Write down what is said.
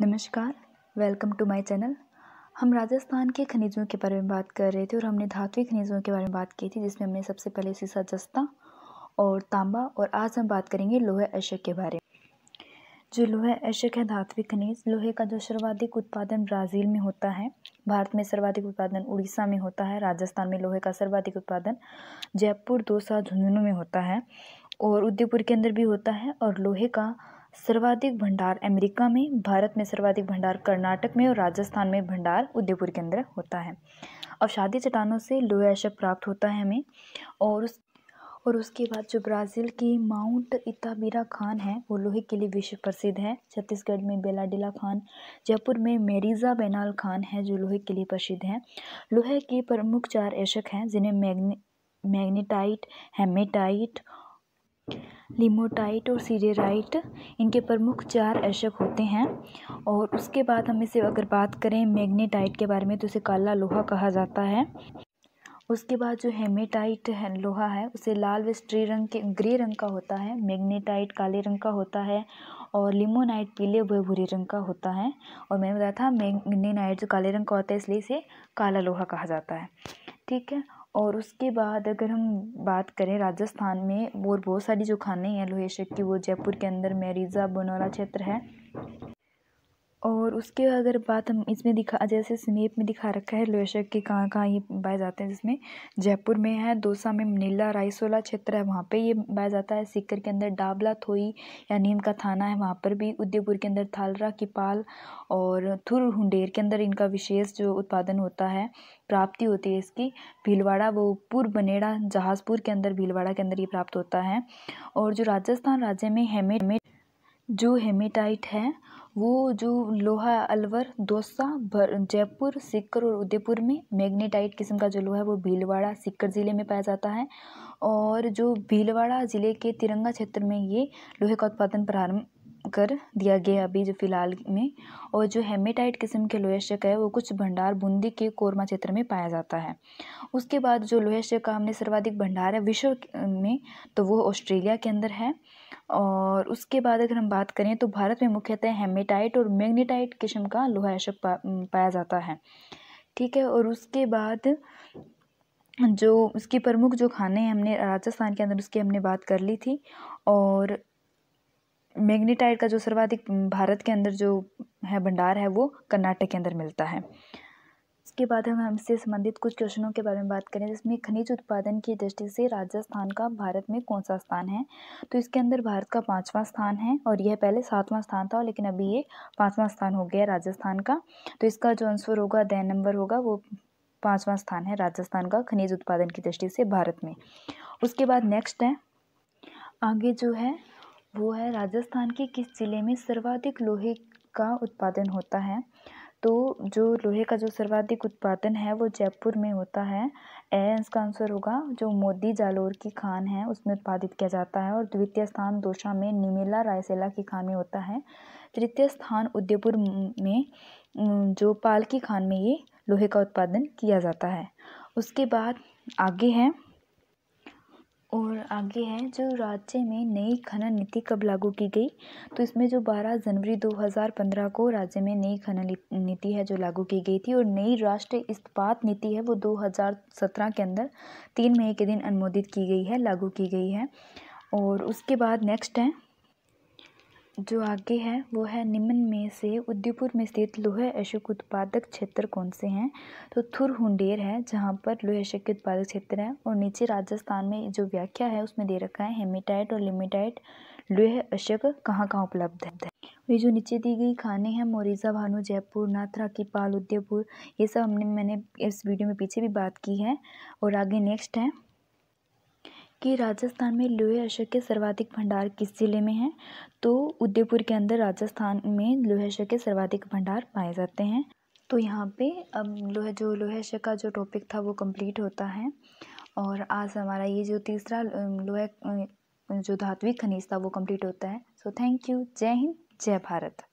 नमस्कार welcome to my channel हम राजस्थान के खनिजों के बारे में बात कर रहे थे और हमने धातु खनिजों के बारे में बात की थी जिसमें हमने सबसे पहले सीसा जस्ता और तांबा और आज हम बात करेंगे लोहे अशक के बारे में जो लोहे अशक है धातु खनिज लोहे का जो सर्वाधिक उत्पादन ब्राज़ील में होता है भारत में सर्वाधिक उत्पादन उड़ीसा में होता है राजस्थान में लोहे का सर्वाधिक उत्पादन जयपुर दोसा झुंझुनू में होता है और उदयपुर के अंदर भी होता है और लोहे का सर्वाधिक भंडार अमेरिका में भारत में सर्वाधिक भंडार कर्नाटक में और राजस्थान में भंडार उदयपुर के अंदर होता है और शादी चट्टानों से लोहे अशक प्राप्त होता है हमें और उस और उसके बाद जो ब्राज़ील की माउंट इताबीरा खान है वो लोहे के लिए विश्व प्रसिद्ध है छत्तीसगढ़ में बेलाडिला खान जयपुर में मेरीजा बेनाल खान है जो लोहे के लिए प्रसिद्ध हैं लोहे के प्रमुख चार अशक हैं जिन्हें मैग्नी मैग्नेटाइट हेमेटाइट लिमोटाइट और सीरेराइट इनके प्रमुख चार अशक होते हैं और उसके बाद हम इसे अगर बात करें मैग्नेटाइट के बारे में तो इसे काला लोहा कहा जाता है उसके बाद जो हेमेटाइट है लोहा है उसे लाल व स्ट्री रंग के ग्रे रंग का होता है मैग्नेटाइट काले रंग का होता है और लिमोनाइट पीले व भूरे रंग का होता है और मैंने बताया था मैग्नेनाइट जो काले रंग का होता है इसलिए इसे काला लोहा कहा जाता है ठीक है और उसके बाद अगर हम बात करें राजस्थान में और बहुत सारी जो खाने हैं लोहे की वो जयपुर के अंदर मैरिजा बनौरा क्षेत्र है और उसके अगर बात हम इसमें दिखा जैसे स्नेप में दिखा रखा है लोशक के कहाँ कहाँ ये पाए जाते हैं जिसमें जयपुर में है दोसा में मनीला रायसोला क्षेत्र है वहाँ पे ये पाया जाता है सीकर के अंदर डाबला थोई या नीम का थाना है वहाँ पर भी उदयपुर के अंदर थालरा किपाल और थुर हुंडेर के अंदर इनका विशेष जो उत्पादन होता है प्राप्ति होती है इसकी भीलवाड़ा वो पूर्व बनेड़ा जहाजपुर के अंदर भीलवाड़ा के अंदर ये प्राप्त होता है और जो राजस्थान राज्य में हेमेट जो हेमेटाइट है वो जो लोहा अलवर दोसा जयपुर सीकर और उदयपुर में मैग्नेटाइट किस्म का जो लोहा है वो भीलवाड़ा सीकर ज़िले में पाया जाता है और जो भीलवाड़ा ज़िले के तिरंगा क्षेत्र में ये लोहे का उत्पादन प्रारंभ कर दिया गया अभी जो फ़िलहाल में और जो हेमेटाइट किस्म के शक है वो कुछ भंडार बूंदी के कोरमा क्षेत्र में पाया जाता है उसके बाद जो शक का हमने सर्वाधिक भंडार है विश्व में तो वो ऑस्ट्रेलिया के अंदर है और उसके बाद अगर हम बात करें तो भारत में मुख्यतः हेमेटाइट और मैग्नेटाइट किस्म का लोहायशक पा, पाया जाता है ठीक है और उसके बाद जो उसकी प्रमुख जो खाने हैं हमने राजस्थान के अंदर उसकी हमने बात कर ली थी और मैग्नीटाइट का जो सर्वाधिक भारत के अंदर जो है भंडार है वो कर्नाटक के अंदर मिलता है इसके बाद हम हमसे संबंधित कुछ क्वेश्चनों के बारे में बात करें जिसमें खनिज उत्पादन की दृष्टि से राजस्थान का भारत में कौन सा स्थान है तो इसके अंदर भारत का पाँचवा स्थान है और यह पहले सातवां स्थान था लेकिन अभी ये पाँचवा स्थान हो गया राजस्थान का तो इसका जो आंसर होगा दैन नंबर होगा वो पाँचवा स्थान है राजस्थान का खनिज उत्पादन की दृष्टि से भारत में उसके बाद नेक्स्ट है आगे जो है वो है राजस्थान के किस ज़िले में सर्वाधिक लोहे का उत्पादन होता है तो जो लोहे का जो सर्वाधिक उत्पादन है वो जयपुर में होता है ए इसका आंसर होगा जो मोदी जालोर की खान है उसमें उत्पादित किया जाता है और द्वितीय स्थान दोशा में निमेला रायसेला की खान में होता है तृतीय स्थान उदयपुर में जो पाल की खान में ये लोहे का उत्पादन किया जाता है उसके बाद आगे है और आगे है जो राज्य में नई खनन नीति कब लागू की गई तो इसमें जो बारह जनवरी दो हज़ार पंद्रह को राज्य में नई खनन नीति है जो लागू की गई थी और नई राष्ट्रीय इस्पात नीति है वो दो हज़ार सत्रह के अंदर तीन मई के दिन अनुमोदित की गई है लागू की गई है और उसके बाद नेक्स्ट है जो आगे है वो है निम्न में से उदयपुर में स्थित लोहे अशोक उत्पादक क्षेत्र कौन से हैं तो थुर हुंडेर है जहाँ पर लोहे अशोक के उत्पादक क्षेत्र हैं और नीचे राजस्थान में जो व्याख्या है उसमें दे रखा है हेमेटाइट और लिमिटाइट लोहे अशोक कहाँ कहाँ उपलब्ध है ये जो नीचे दी गई खाने हैं मोरिजा भानु जयपुर नाथरा की पाल उदयपुर ये सब हमने मैंने इस वीडियो में पीछे भी बात की है और आगे नेक्स्ट है कि राजस्थान में लोहे अशक के सर्वाधिक भंडार किस ज़िले में हैं तो उदयपुर के अंदर राजस्थान में लोहे अयस्क के सर्वाधिक भंडार पाए जाते हैं तो यहाँ पे अब लोहे जो लोहे अयस्क का जो टॉपिक था वो कंप्लीट होता है और आज हमारा ये जो तीसरा लोहे जो धात्विक खनिज था वो कंप्लीट होता है सो थैंक यू जय हिंद जय भारत